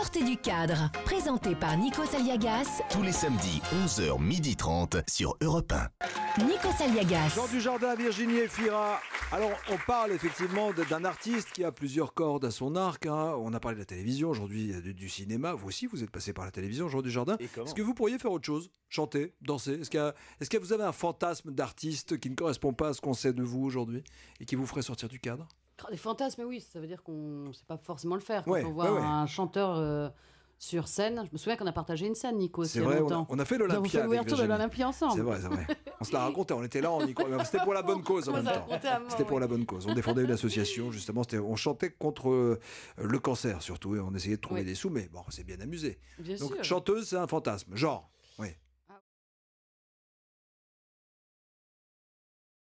Sortez du cadre, présenté par Nico Saliagas. Tous les samedis, 11h30 sur Europe 1. Nico Saliagas. Jean Jardin, Virginie Efira. Alors, on parle effectivement d'un artiste qui a plusieurs cordes à son arc. Hein. On a parlé de la télévision, aujourd'hui euh, du, cinéma. Vous aussi, vous êtes passé par la télévision, Jean Jardin. Est-ce que vous pourriez faire autre chose Chanter Danser Est-ce que vous avez un fantasme d'artiste qui ne correspond pas à ce qu'on sait de vous aujourd'hui et qui vous ferait sortir du cadre des fantasmes, oui, ça veut dire qu'on sait pas forcément le faire. Quand on voit un chanteur euh, sur scène, je me souviens qu'on a partagé une scène, Nico, c'est vrai, On a, on a fait l'Olympia. l'ouverture de l'Olympia ensemble. C'est vrai, c'est vrai. On se l'a raconté, on était là, on C'était pour la bonne cause en même temps. C'était pour la bonne cause. On défendait une association, justement. On chantait contre euh, le cancer, surtout. Et on essayait de trouver des sous, mais bon, c'est bien amusé. Donc, chanteuse, c'est un fantasme. Genre, oui.